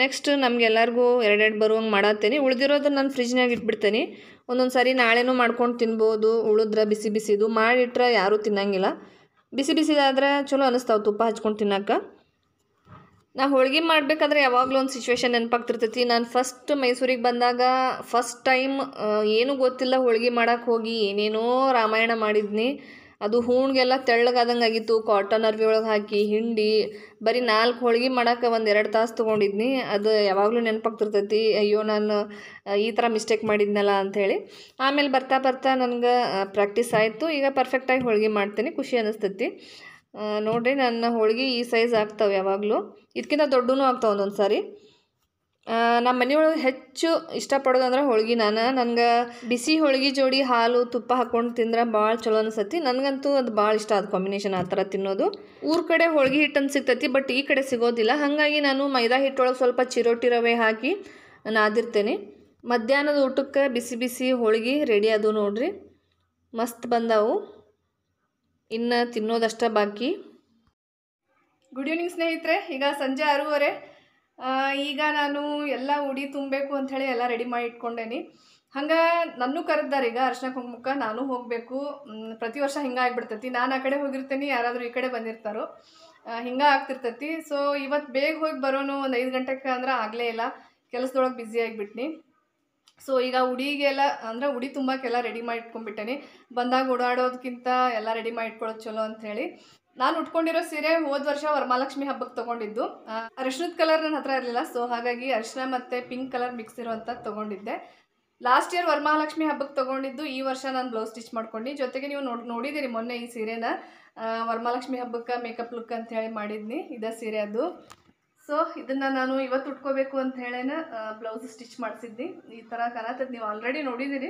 ನೆಕ್ಸ್ಟ್ ನಮಗೆಲ್ಲರಿಗೂ ಎರಡೆರಡು ಬರುವಂಗೆ ಮಾಡತ್ತೇನೆ ಉಳಿದಿರೋದನ್ನ ನಾನು ಫ್ರಿಜ್ನಾಗ ಇಟ್ಬಿಡ್ತೇನೆ ಒಂದೊಂದು ಸಾರಿ ನಾಳೆನೂ ಮಾಡ್ಕೊಂಡು ತಿನ್ಬೋದು ಉಳಿದ್ರೆ ಬಿಸಿ ಬಿಸಿದು ಮಾಡಿಟ್ರೆ ಯಾರೂ ತಿನ್ನಂಗಿಲ್ಲ ಬಿಸಿ ಬಿಸಿದಾದ್ರೆ ಚಲೋ ಅನಿಸ್ತಾವೆ ತುಪ್ಪ ಹಚ್ಕೊಂಡು ತಿನ್ನೋಕ್ಕೆ ನಾ ಹೋಳಿಗೆ ಮಾಡಬೇಕಾದ್ರೆ ಯಾವಾಗಲೂ ಒಂದು ಸಿಚುವೇಶನ್ ನೆನಪಾಗ್ತಿರ್ತೈತಿ ನಾನು ಫಸ್ಟ್ ಮೈಸೂರಿಗೆ ಬಂದಾಗ ಫಸ್ಟ್ ಟೈಮ್ ಏನೂ ಗೊತ್ತಿಲ್ಲ ಹೋಳಿಗೆ ಮಾಡೋಕ್ಕೆ ಹೋಗಿ ಏನೇನೋ ರಾಮಾಯಣ ಮಾಡಿದ್ನಿ ಅದು ಹೂಣ್ಗೆಲ್ಲ ಆಗಿತ್ತು ಕಾಟನ್ ಅರ್ವಿ ಒಳಗೆ ಹಾಕಿ ಹಿಂಡಿ ಬರೀ ನಾಲ್ಕು ಹೋಳಿಗೆ ಮಾಡೋಕೆ ಒಂದು ಎರಡು ತಾಸು ತೊಗೊಂಡಿದ್ನಿ ಅದು ಯಾವಾಗಲೂ ನೆನಪಾಗ್ತಿರ್ತೈತಿ ಅಯ್ಯೋ ನಾನು ಈ ಥರ ಮಿಸ್ಟೇಕ್ ಮಾಡಿದ್ನಲ್ಲ ಅಂಥೇಳಿ ಆಮೇಲೆ ಬರ್ತಾ ಬರ್ತಾ ನನಗೆ ಪ್ರಾಕ್ಟೀಸ್ ಆಯಿತು ಈಗ ಪರ್ಫೆಕ್ಟಾಗಿ ಹೋಳಿಗೆ ಮಾಡ್ತೀನಿ ಖುಷಿ ಅನ್ನಿಸ್ತೈತಿ ನೋಡಿರಿ ನನ್ನ ಹೋಳಿಗೆ ಈ ಸೈಜ್ ಆಗ್ತಾವೆ ಯಾವಾಗಲೂ ಇದಕ್ಕಿಂತ ದೊಡ್ಡೂ ಆಗ್ತಾವೆ ಒಂದೊಂದು ಸಾರಿ ನಮ್ಮ ಮನೆಯೊಳಗೆ ಹೆಚ್ಚು ಇಷ್ಟಪಡೋದು ಅಂದ್ರೆ ಹೋಳ್ಗೆ ನಾನು ನನಗೆ ಬಿಸಿ ಹೋಳ್ಗೆ ಜೋಡಿ ಹಾಲು ತುಪ್ಪ ಹಾಕ್ಕೊಂಡು ತಿಂದ್ರೆ ಭಾಳ ಚಲೋ ಅನಿಸತಿ ನನಗಂತೂ ಅದು ಭಾಳ ಇಷ್ಟ ಅದು ಕಾಂಬಿನೇಷನ್ ಆ ಥರ ತಿನ್ನೋದು ಊರ ಕಡೆ ಹೋಳ್ಗೆ ಹಿಟ್ಟನ್ನು ಸಿಗ್ತೈತಿ ಬಟ್ ಈ ಕಡೆ ಸಿಗೋದಿಲ್ಲ ಹಾಗಾಗಿ ನಾನು ಮೈದಾ ಹಿಟ್ಟೊಳಗೆ ಸ್ವಲ್ಪ ಚಿರೋಟಿ ರವೆ ಹಾಕಿ ನಾದಿರ್ತೇನೆ ಮಧ್ಯಾಹ್ನದ ಊಟಕ್ಕೆ ಬಿಸಿ ಬಿಸಿ ಹೋಳಿಗೆ ರೆಡಿ ಅದು ನೋಡ್ರಿ ಮಸ್ತ್ ಬಂದವು ಇನ್ನು ತಿನ್ನೋದಷ್ಟೇ ಬಾಕಿ ಗುಡ್ ಈವ್ನಿಂಗ್ ಸ್ನೇಹಿತರೆ ಈಗ ಸಂಜೆ ಆರೂವರೆ ಈಗ ನಾನು ಎಲ್ಲ ಉಡಿ ತುಂಬಬೇಕು ಅಂಥೇಳಿ ಎಲ್ಲ ರೆಡಿ ಮಾಡಿ ಇಟ್ಕೊಂಡೇನಿ ಹಂಗೆ ನನ್ನೂ ಕರೆದ್ದಾರೆ ಈಗ ಅರ್ಶಿನ ಕುಂಕುಮಕ್ಕೆ ನಾನು ಹೋಗಬೇಕು ಪ್ರತಿ ವರ್ಷ ಹಿಂಗೆ ಆಗಿಬಿಡ್ತೈತಿ ನಾನು ಆ ಕಡೆ ಹೋಗಿರ್ತೀನಿ ಯಾರಾದರೂ ಈ ಕಡೆ ಬಂದಿರ್ತಾರೋ ಹಿಂಗೆ ಆಗ್ತಿರ್ತೈತಿ ಸೊ ಇವತ್ತು ಬೇಗ ಹೋಗಿ ಬರೋನು ಒಂದು ಐದು ಗಂಟೆಗೆ ಅಂದ್ರೆ ಆಗಲೇ ಇಲ್ಲ ಕೆಲಸದೊಳಗೆ ಬ್ಯುಸಿ ಆಗಿಬಿಟ್ನಿ ಸೊ ಈಗ ಉಡಿಗೆಲ್ಲ ಅಂದ್ರೆ ಉಡಿ ತುಂಬಕ್ಕೆಲ್ಲ ರೆಡಿ ಮಾಡಿ ಇಟ್ಕೊಂಡ್ಬಿಟ್ಟೇನಿ ಬಂದಾಗ ಓಡಾಡೋದಕ್ಕಿಂತ ಎಲ್ಲ ರೆಡಿ ಮಾಡಿ ಇಟ್ಕೊಳ್ಳೋದು ಚಲೋ ಅಂಥೇಳಿ ನಾನು ಉಟ್ಕೊಂಡಿರೋ ಸೀರೆ ಹೋದ ವರ್ಷ ವರಮಹಾಲಕ್ಷ್ಮಿ ಹಬ್ಬಕ್ಕೆ ತಗೊಂಡಿದ್ದು ಅರಿಶಿನದ ಕಲರ್ ನನ್ನ ಹತ್ರ ಇರಲಿಲ್ಲ ಸೊ ಹಾಗಾಗಿ ಅರಿಶಿನ ಮತ್ತು ಪಿಂಕ್ ಕಲರ್ ಮಿಕ್ಸ್ ಇರೋಂಥ ತೊಗೊಂಡಿದ್ದೆ ಲಾಸ್ಟ್ ಇಯರ್ ವರಮಹಾಲಕ್ಷ್ಮಿ ಹಬ್ಬಕ್ಕೆ ತೊಗೊಂಡಿದ್ದು ಈ ವರ್ಷ ನಾನು ಬ್ಲೌಸ್ ಸ್ಟಿಚ್ ಮಾಡ್ಕೊಂಡು ಜೊತೆಗೆ ನೀವು ನೋಡಿ ನೋಡಿದ್ದೀರಿ ಮೊನ್ನೆ ಈ ಸೀರೆನ ವರಮಹಾಲಕ್ಷ್ಮಿ ಹಬ್ಬಕ್ಕೆ ಮೇಕಪ್ ಲುಕ್ ಅಂತ ಹೇಳಿ ಮಾಡಿದ್ನಿ ಇದೇ ಸೀರೆ ಅದು ಸೊ ಇದನ್ನು ನಾನು ಇವತ್ತು ಉಟ್ಕೋಬೇಕು ಅಂತ ಹೇಳೇನ ಬ್ಲೌಸ್ ಸ್ಟಿಚ್ ಮಾಡ್ಸಿದ್ನಿ ಈ ಥರ ಕಾಣತ್ತದ ನೀವು ಆಲ್ರೆಡಿ ನೋಡಿದ್ದೀರಿ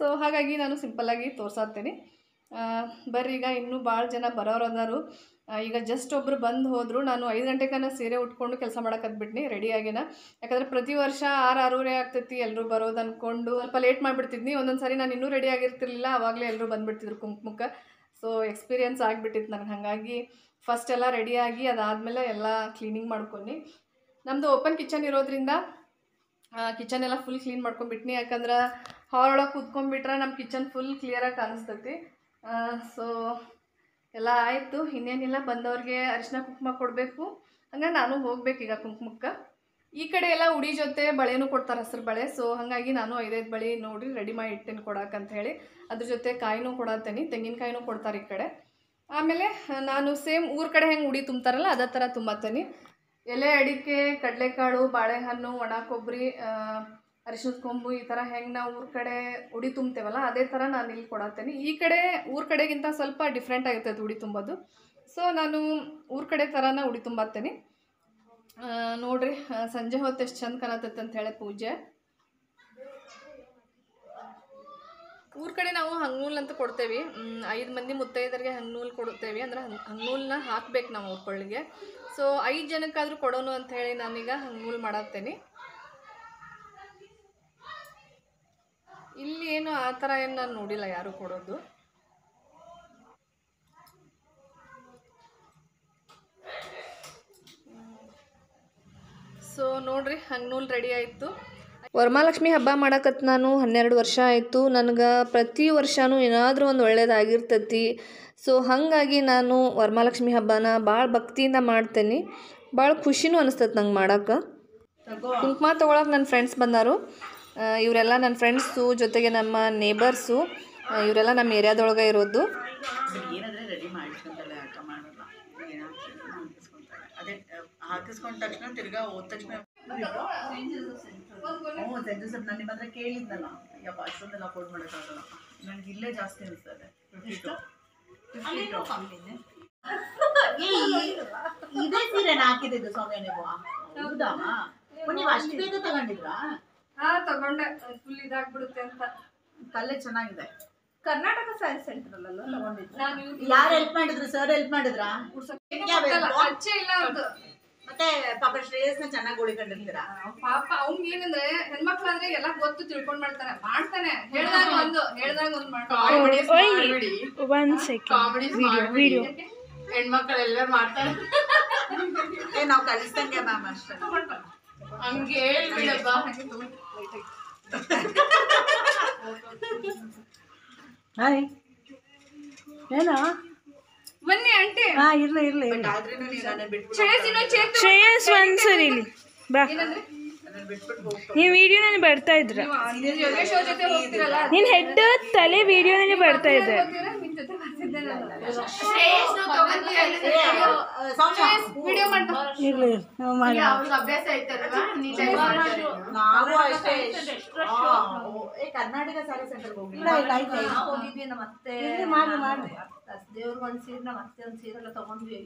ಸೊ ಹಾಗಾಗಿ ನಾನು ಸಿಂಪಲ್ಲಾಗಿ ತೋರ್ಸಾತೀನಿ ಬರ್ರಿ ಈಗ ಇನ್ನೂ ಭಾಳ ಜನ ಬರೋರು ಅದಾರು ಈಗ ಜಸ್ಟ್ ಒಬ್ಬರು ಬಂದು ಹೋದರು ನಾನು ಐದು ಗಂಟೆಗನ ಸೀರೆ ಉಟ್ಕೊಂಡು ಕೆಲಸ ಅದ್ಬಿಟ್ನಿ ರೆಡಿಯಾಗಿನ ಯಾಕಂದರೆ ಪ್ರತಿ ವರ್ಷ ಆರು ಆರೂರೆ ಆಗ್ತೈತಿ ಎಲ್ಲರೂ ಬರೋದು ಅಂದ್ಕೊಂಡು ಸ್ವಲ್ಪ ಲೇಟ್ ಮಾಡಿಬಿಡ್ತಿದ್ನಿ ಒಂದೊಂದು ಸಾರಿ ನಾನು ಇನ್ನೂ ರೆಡಿ ಆಗಿರ್ತಿರ್ಲಿಲ್ಲ ಆವಾಗಲೇ ಎಲ್ಲರೂ ಬಂದುಬಿಡ್ತಿದ್ರು ಕುಂಕುಮಕ್ಕೆ ಸೊ ಎಕ್ಸ್ಪೀರಿಯೆನ್ಸ್ ಆಗಿಬಿಟ್ಟಿತ್ತು ನನಗೆ ಹಾಗಾಗಿ ಫಸ್ಟ್ ಎಲ್ಲ ರೆಡಿಯಾಗಿ ಅದಾದಮೇಲೆ ಎಲ್ಲ ಕ್ಲೀನಿಂಗ್ ಮಾಡ್ಕೊಂಡು ನಮ್ಮದು ಓಪನ್ ಕಿಚನ್ ಇರೋದ್ರಿಂದ ಕಿಚನ್ ಎಲ್ಲ ಫುಲ್ ಕ್ಲೀನ್ ಮಾಡ್ಕೊಂಡ್ಬಿಟ್ನಿ ಯಾಕಂದ್ರೆ ಹಾಲ್ ಒಳಗೆ ಕೂತ್ಕೊಂಡ್ಬಿಟ್ರೆ ನಮ್ಮ ಕಿಚನ್ ಫುಲ್ ಕ್ಲಿಯರಾಗಿ ಕಾಣಿಸ್ತೈತಿ ಸೊ ಎಲ್ಲ ಆಯಿತು ಇನ್ನೇನಿಲ್ಲ ಬಂದವ್ರಿಗೆ ಅರಿಶಿನ ಕುಂಕುಮ ಕೊಡಬೇಕು ಹಂಗೆ ನಾನು ಈಗ ಕುಂಕುಮಕ್ಕೆ ಈ ಕಡೆ ಎಲ್ಲ ಉಡಿ ಜೊತೆ ಬಳೆನೂ ಕೊಡ್ತಾರೆ ಹಸಿರು ಬಳೆ ಸೊ ಹಾಗಾಗಿ ನಾನು ಐದೈದು ಬಳೆ ನೋಡಿ ರೆಡಿ ಮಾಡಿ ಇಟ್ಟೇನೆ ಕೊಡಕ್ಕೆ ಹೇಳಿ ಅದ್ರ ಜೊತೆ ಕಾಯಿನೂ ಕೊಡತ್ತೇನೆ ತೆಂಗಿನಕಾಯಿನೂ ಕೊಡ್ತಾರೆ ಈ ಕಡೆ ಆಮೇಲೆ ನಾನು ಸೇಮ್ ಊರ ಕಡೆ ಹೆಂಗೆ ಉಡಿ ತುಂಬ್ತಾರಲ್ಲ ಅದೇ ಥರ ತುಂಬತ್ತೇನೆ ಎಲೆ ಅಡಿಕೆ ಕಡಲೆಕಾಳು ಬಾಳೆಹಣ್ಣು ಒಣ ಕೊಬ್ಬರಿ ಅರಿಶಿಣದ ಕೊಂಬು ಈ ಥರ ಹೆಂಗೆ ನಾವು ಊರ ಕಡೆ ಉಡಿ ತುಂಬ್ತೇವಲ್ಲ ಅದೇ ಥರ ನಾನು ಇಲ್ಲಿ ಕೊಡತ್ತೇನೆ ಈ ಕಡೆ ಊರ ಕಡೆಗಿಂತ ಸ್ವಲ್ಪ ಡಿಫ್ರೆಂಟ್ ಆಗಿರ್ತೈತೆ ಉಡಿ ತುಂಬೋದು ಸೊ ನಾನು ಊರ ಕಡೆ ಥರನ ಉಡಿ ತುಂಬತ್ತೇನೆ ನೋಡ್ರಿ ಸಂಜೆ ಹೊತ್ತು ಎಷ್ಟು ಚಂದ ಕಾಣತ್ತೈತೆ ಅಂತ ಹೇಳಿ ಪೂಜೆ ಊರ ಕಡೆ ನಾವು ಹಂಗ್ನೂಲ್ ಅಂತ ಕೊಡ್ತೇವೆ ಐದು ಮಂದಿ ಮುತ್ತೈದರಿಗೆ ಹಂಗ್ನೂಲ್ ಕೊಡ್ತೇವೆ ಅಂದ್ರೆ ಹಂಗ್ನೂಲ್ನ ಹಾಕ್ಬೇಕು ನಾವು ಅವ್ರ ಸೊ ಐದು ಜನಕ್ಕಾದರೂ ಕೊಡೋನು ಅಂತ ಹೇಳಿ ನಾನೀಗ ಹಂಗೂಲ್ ಮಾಡತ್ತೇನೆ ಇಲ್ಲಿ ಏನು ಆ ಥರ ಏನು ನಾನು ನೋಡಿಲ್ಲ ಯಾರು ಕೊಡೋದು ಸೊ ನೋಡ್ರಿ ಹಂಗೆ ನೂಲ್ ರೆಡಿ ಆಯಿತು ವರಮಹಾಲಕ್ಷ್ಮಿ ಹಬ್ಬ ಮಾಡಕತ್ ನಾನು ಹನ್ನೆರಡು ವರ್ಷ ಆಯಿತು ನನಗೆ ಪ್ರತಿ ವರ್ಷನೂ ಏನಾದರೂ ಒಂದು ಒಳ್ಳೇದಾಗಿರ್ತೈತಿ ಸೊ ಹಾಗಾಗಿ ನಾನು ವರಮಹಾಲಕ್ಷ್ಮಿ ಹಬ್ಬನ ಭಾಳ ಭಕ್ತಿಯಿಂದ ಮಾಡ್ತೇನೆ ಭಾಳ ಖುಷಿನೂ ಅನಿಸ್ತೈತೆ ನಂಗೆ ಮಾಡೋಕೆ ಕುಂಕುಮ ತೊಗೊಳಕ್ಕೆ ನನ್ನ ಫ್ರೆಂಡ್ಸ್ ಬಂದರು ಇವರೆಲ್ಲ ನನ್ನ ಫ್ರೆಂಡ್ಸು ಜೊತೆಗೆ ನಮ್ಮ ನೇಬರ್ಸು ಇವರೆಲ್ಲ ನಮ್ಮ ಏರಿಯಾದೊಳಗೆ ಇರೋದು ಹಾಕಿಸ್ಕೊಂಡ ತಕ್ಷಣ ತಿರ್ಗಾ ಹೋದ ತಕ್ಷಣ ಇಲ್ಲೇ ಜಾಸ್ತಿ ಸ್ವಾಮಿ ನೀವು ಹೌದಾ ಅಷ್ಟು ಬೇಗ ತಗೊಂಡಿದ್ರಾ ತಗೊಂಡೆ ಫುಲ್ ಇದಾಗ್ಬಿಡುತ್ತೆ ಅಂತ ಕಲೆ ಚೆನ್ನಾಗಿದೆ ಕರ್ನಾಟಕ ಸ್ಯಾರಿ ಸೆಂಟರ್ ಯಾರು ಹೆಲ್ಪ್ ಮಾಡಿದ್ರು ಸರ್ ಹೆಲ್ಪ್ ಮಾಡಿದ್ರಾ ಅಚ್ಚೆ ಇಲ್ಲ ಮತ್ತೆ ಪಾಪ ಶ್ರೇಯಸ್ನ ಚೆನ್ನಾಗಿ ಉಳಿಕೊಂಡಿರ್ತೀರಾ ಪಾಪ ಅವ್ನ್ ಏನಂದ್ರೆ ಹೆಣ್ಮಕ್ಳು ಅಂದ್ರೆ ಎಲ್ಲ ಗೊತ್ತು ತಿಳ್ಕೊಂಡ್ ಮಾಡ್ತಾನೆ ಮಾಡ್ತಾನೆ ಹೇಳ್ದಾಗ ಒಂದು ಹೇಳ್ದಾಗ ಒಂದು ಮಾಡ್ತಾನೆ ಒಂದ್ ಸೆಕೆಂಡ್ ವಿಡಿಯೋ ವಿಡಿಯೋ ಹೆಣ್ಮಕ್ಳೆಲ್ಲ ಮಾಡ್ತಾರೆ ನಾವು ಕಲಿಸ್ತಂಗೆ ಮ್ಯಾಮ್ ಅಷ್ಟೇ ಹಂಗೆ ಹೇಳ್ಬಿಡಪ್ಪ ಹಾಯ್ ಏನೋ ಬನ್ನಿ ಅಂಟಿ ಹಾ ಇರ್ಲಿ ಇರ್ಲಿ ಶ್ರೇಯಸ್ ಒಂದ್ಸರಿ ಬಾ ನೀವು ವಿಡಿಯೋನಲ್ಲಿ ಬರ್ತಾ ಇದ್ರ ನೀನ್ ಹೆಡ್ ತಲೆ ವಿಡಿಯೋನಲ್ಲಿ ಬರ್ತಾ ಇದ್ರೆ ಕರ್ನಾಟಕ ಸೀರೆ ತಗೊಂಡ್ವಿ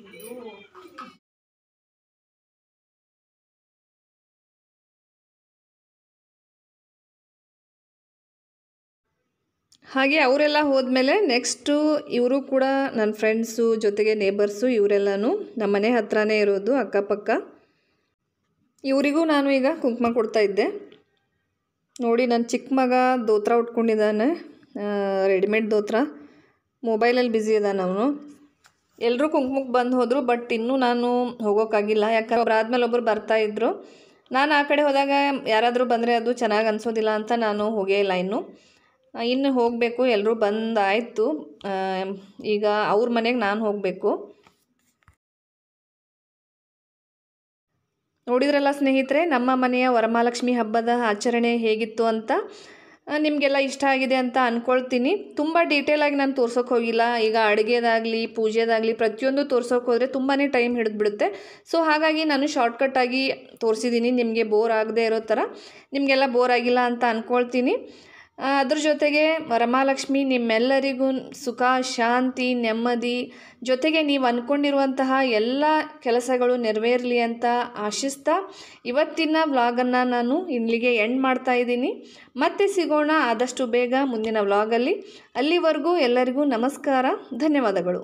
ಹಾಗೆ ಅವರೆಲ್ಲ ಹೋದ್ಮೇಲೆ ನೆಕ್ಸ್ಟು ಇವರು ಕೂಡ ನನ್ನ ಫ್ರೆಂಡ್ಸು ಜೊತೆಗೆ ನೇಬರ್ಸು ಇವರೆಲ್ಲನೂ ನಮ್ಮ ಮನೆ ಹತ್ರನೇ ಇರೋದು ಅಕ್ಕಪಕ್ಕ ಇವರಿಗೂ ನಾನು ಈಗ ಕುಂಕುಮ ಕೊಡ್ತಾ ಇದ್ದೆ ನೋಡಿ ನನ್ನ ಚಿಕ್ಕ ಮಗ ದೋತ್ರ ಉಟ್ಕೊಂಡಿದ್ದಾನೆ ರೆಡಿಮೇಡ್ ದೋತ್ರ ಮೊಬೈಲಲ್ಲಿ ಬ್ಯುಸಿ ಇದ್ದಾನೆ ಅವನು ಎಲ್ಲರೂ ಕುಂಕುಮಕ್ಕೆ ಬಂದು ಹೋದರು ಬಟ್ ಇನ್ನೂ ನಾನು ಹೋಗೋಕ್ಕಾಗಿಲ್ಲ ಯಾಕಂದ್ರೆ ಅವ್ರು ಆದಮೇಲೆ ಒಬ್ಬರು ಇದ್ದರು ನಾನು ಆ ಕಡೆ ಹೋದಾಗ ಯಾರಾದರೂ ಬಂದರೆ ಅದು ಚೆನ್ನಾಗಿ ಅನಿಸೋದಿಲ್ಲ ಅಂತ ನಾನು ಹೋಗೇ ಇಲ್ಲ ಇನ್ನೂ ಇನ್ನು ಹೋಗಬೇಕು ಎಲ್ಲರೂ ಬಂದಾಯಿತು ಈಗ ಅವ್ರ ಮನೆಗೆ ನಾನು ಹೋಗಬೇಕು ನೋಡಿದ್ರಲ್ಲ ಸ್ನೇಹಿತರೆ ನಮ್ಮ ಮನೆಯ ವರಮಹಾಲಕ್ಷ್ಮಿ ಹಬ್ಬದ ಆಚರಣೆ ಹೇಗಿತ್ತು ಅಂತ ನಿಮಗೆಲ್ಲ ಇಷ್ಟ ಆಗಿದೆ ಅಂತ ಅಂದ್ಕೊಳ್ತೀನಿ ತುಂಬ ಡೀಟೇಲಾಗಿ ನಾನು ತೋರ್ಸೋಕೆ ಹೋಗಿಲ್ಲ ಈಗ ಅಡುಗೆದಾಗಲಿ ಪೂಜೆದಾಗಲಿ ಪ್ರತಿಯೊಂದು ತೋರ್ಸೋಕೆ ಹೋದರೆ ತುಂಬಾ ಟೈಮ್ ಹಿಡಿದ್ಬಿಡುತ್ತೆ ಸೊ ಹಾಗಾಗಿ ನಾನು ಶಾರ್ಟ್ಕಟ್ಟಾಗಿ ತೋರಿಸಿದ್ದೀನಿ ನಿಮಗೆ ಬೋರ್ ಆಗದೆ ಇರೋ ಥರ ನಿಮಗೆಲ್ಲ ಬೋರ್ ಆಗಿಲ್ಲ ಅಂತ ಅಂದ್ಕೊಳ್ತೀನಿ ಅದ್ರ ಜೊತೆಗೆ ವರಮಹಾಲಕ್ಷ್ಮಿ ನಿಮ್ಮೆಲ್ಲರಿಗೂ ಸುಖ ಶಾಂತಿ ನೆಮ್ಮದಿ ಜೊತೆಗೆ ನೀವು ಅಂದ್ಕೊಂಡಿರುವಂತಹ ಎಲ್ಲ ಕೆಲಸಗಳು ನೆರವೇರಲಿ ಅಂತ ಆಶಿಸ್ತಾ ಇವತ್ತಿನ ವ್ಲಾಗನ್ನು ನಾನು ಇಲ್ಲಿಗೆ ಎಂಡ್ ಮಾಡ್ತಾ ಇದ್ದೀನಿ ಮತ್ತೆ ಸಿಗೋಣ ಆದಷ್ಟು ಬೇಗ ಮುಂದಿನ ವ್ಲಾಗಲ್ಲಿ ಅಲ್ಲಿವರೆಗೂ ಎಲ್ಲರಿಗೂ ನಮಸ್ಕಾರ ಧನ್ಯವಾದಗಳು